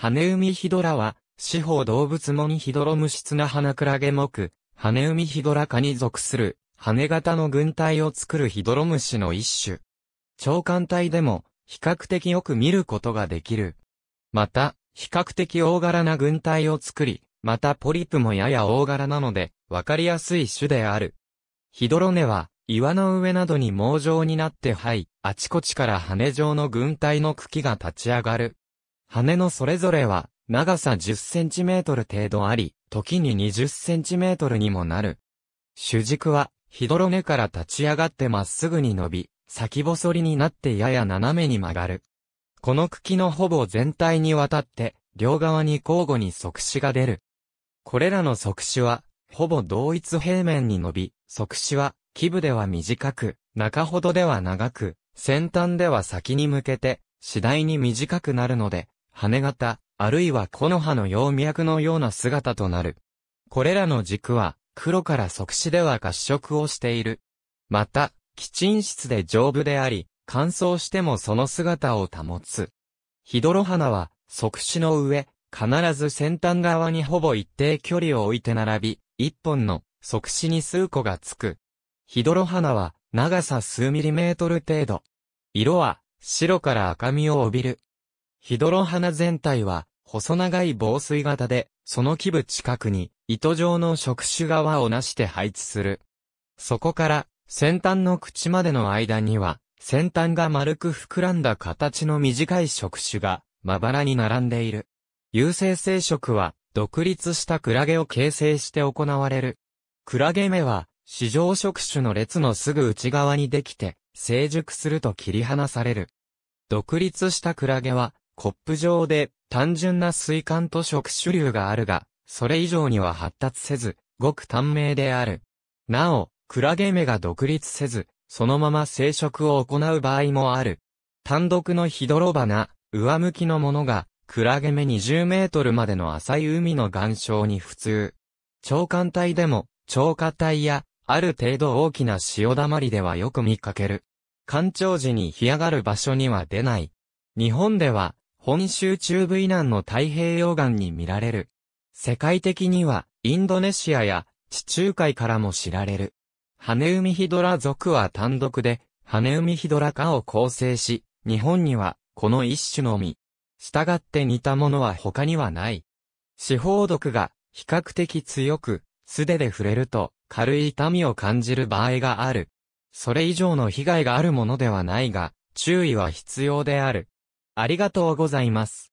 羽海ヒドラは、四方動物モニヒドロ無質な花クラゲ目、羽海ヒドラ科に属する、羽型の軍隊を作るヒドロムシの一種。長官体でも、比較的よく見ることができる。また、比較的大柄な軍隊を作り、またポリプもやや大柄なので、わかりやすい種である。ヒドロネは、岩の上などに網状になって生い、あちこちから羽状の軍隊の茎が立ち上がる。羽のそれぞれは、長さ 10cm 程度あり、時に 20cm にもなる。主軸は、ヒドロ根から立ち上がってまっすぐに伸び、先細りになってやや斜めに曲がる。この茎のほぼ全体にわたって、両側に交互に即死が出る。これらの即死は、ほぼ同一平面に伸び、即死は、基部では短く、中ほどでは長く、先端では先に向けて、次第に短くなるので、羽型、あるいは木の葉の葉脈のような姿となる。これらの軸は、黒から即死では褐色をしている。また、基沈室で丈夫であり、乾燥してもその姿を保つ。ヒドロ花は、即死の上、必ず先端側にほぼ一定距離を置いて並び、一本の即死に数個がつく。ヒドロ花は長さ数ミリメートル程度。色は白から赤みを帯びる。ヒドロ花全体は、細長い防水型で、その基部近くに、糸状の触手側をなして配置する。そこから、先端の口までの間には、先端が丸く膨らんだ形の短い触手が、まばらに並んでいる。有性生殖は、独立したクラゲを形成して行われる。クラゲ目は、市場触手の列のすぐ内側にできて、成熟すると切り離される。独立したクラゲは、コップ上で単純な水管と触手流があるが、それ以上には発達せず、ごく短命である。なお、クラゲ目が独立せず、そのまま生殖を行う場合もある。単独のヒドロバナ、上向きのものが、クラゲ目20メートルまでの浅い海の岩礁に普通。長官帯でも、超過帯や、ある程度大きな潮だまりではよく見かける。干潮時に干上がる場所には出ない。日本では、本州中部以南の太平洋岸に見られる。世界的には、インドネシアや地中海からも知られる。ハネウミヒドラ属は単独で、ハネウミヒドラ科を構成し、日本には、この一種のみ。従って似たものは他にはない。四方毒が、比較的強く、素手で触れると、軽い痛みを感じる場合がある。それ以上の被害があるものではないが、注意は必要である。ありがとうございます。